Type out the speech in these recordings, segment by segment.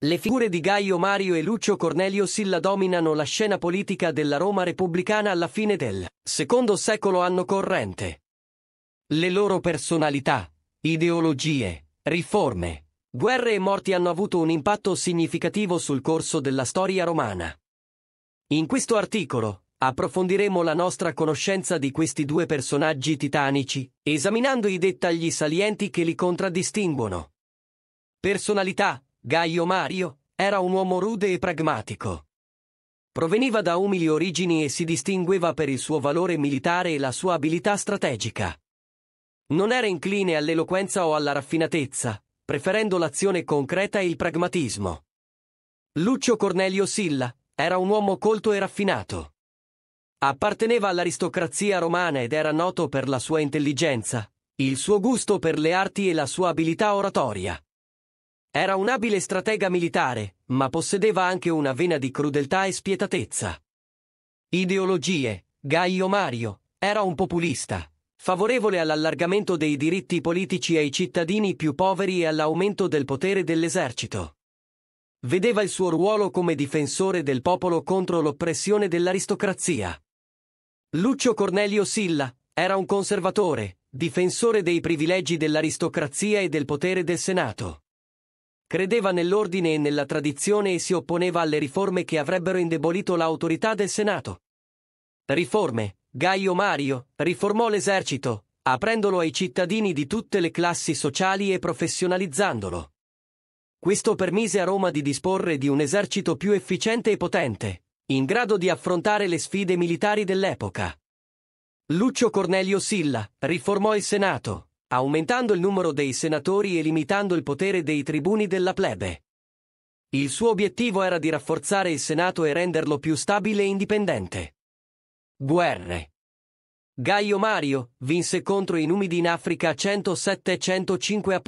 Le figure di Gaio Mario e Lucio Cornelio Silla dominano la scena politica della Roma repubblicana alla fine del secondo secolo anno corrente. Le loro personalità, ideologie, riforme, guerre e morti hanno avuto un impatto significativo sul corso della storia romana. In questo articolo approfondiremo la nostra conoscenza di questi due personaggi titanici, esaminando i dettagli salienti che li contraddistinguono. Personalità Gaio Mario era un uomo rude e pragmatico. Proveniva da umili origini e si distingueva per il suo valore militare e la sua abilità strategica. Non era incline all'eloquenza o alla raffinatezza, preferendo l'azione concreta e il pragmatismo. Lucio Cornelio Silla era un uomo colto e raffinato. Apparteneva all'aristocrazia romana ed era noto per la sua intelligenza, il suo gusto per le arti e la sua abilità oratoria. Era un abile stratega militare, ma possedeva anche una vena di crudeltà e spietatezza. Ideologie. Gaio Mario era un populista, favorevole all'allargamento dei diritti politici ai cittadini più poveri e all'aumento del potere dell'esercito. Vedeva il suo ruolo come difensore del popolo contro l'oppressione dell'aristocrazia. Lucio Cornelio Silla era un conservatore, difensore dei privilegi dell'aristocrazia e del potere del Senato credeva nell'ordine e nella tradizione e si opponeva alle riforme che avrebbero indebolito l'autorità del Senato. Riforme. Gaio Mario riformò l'esercito, aprendolo ai cittadini di tutte le classi sociali e professionalizzandolo. Questo permise a Roma di disporre di un esercito più efficiente e potente, in grado di affrontare le sfide militari dell'epoca. Lucio Cornelio Silla riformò il Senato, aumentando il numero dei senatori e limitando il potere dei tribuni della plebe. Il suo obiettivo era di rafforzare il Senato e renderlo più stabile e indipendente. Guerre. Gaio Mario vinse contro i Numidi in Africa 107-105.C, 105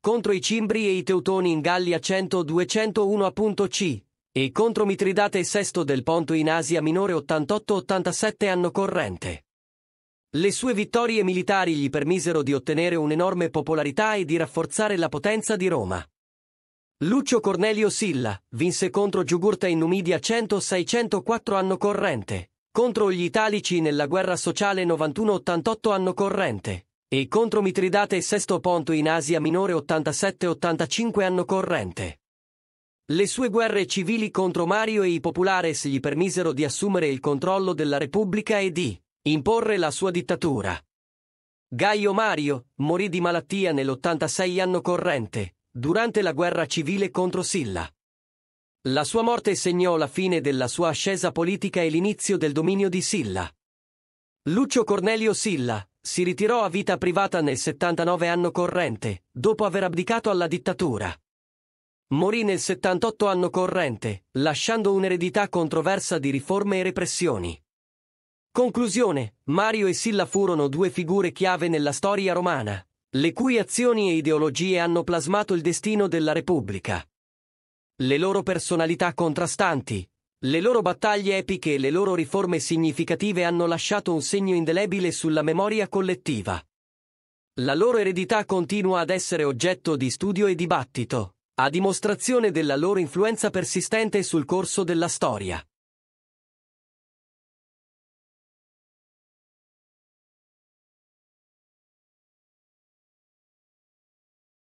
contro i Cimbri e i Teutoni in Gallia 100-201.C, e contro Mitridate VI del Ponto in Asia Minore 88-87 anno corrente. Le sue vittorie militari gli permisero di ottenere un'enorme popolarità e di rafforzare la potenza di Roma. Lucio Cornelio Silla vinse contro Giugurta in Numidia 100-604 anno corrente, contro gli Italici nella guerra sociale 91-88 anno corrente, e contro Mitridate e Sesto Ponto in Asia Minore 87-85 anno corrente. Le sue guerre civili contro Mario e i Populares gli permisero di assumere il controllo della Repubblica e di imporre la sua dittatura. Gaio Mario morì di malattia nell'86 anno corrente, durante la guerra civile contro Silla. La sua morte segnò la fine della sua ascesa politica e l'inizio del dominio di Silla. Lucio Cornelio Silla si ritirò a vita privata nel 79 anno corrente, dopo aver abdicato alla dittatura. Morì nel 78 anno corrente, lasciando un'eredità controversa di riforme e repressioni. Conclusione. Mario e Silla furono due figure chiave nella storia romana, le cui azioni e ideologie hanno plasmato il destino della Repubblica. Le loro personalità contrastanti, le loro battaglie epiche e le loro riforme significative hanno lasciato un segno indelebile sulla memoria collettiva. La loro eredità continua ad essere oggetto di studio e dibattito, a dimostrazione della loro influenza persistente sul corso della storia.